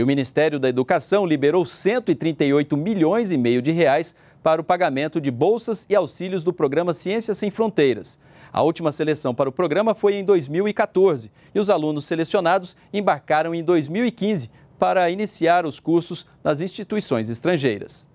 E o Ministério da Educação liberou 138 milhões e meio de reais para o pagamento de bolsas e auxílios do programa Ciências Sem Fronteiras. A última seleção para o programa foi em 2014 e os alunos selecionados embarcaram em 2015 para iniciar os cursos nas instituições estrangeiras.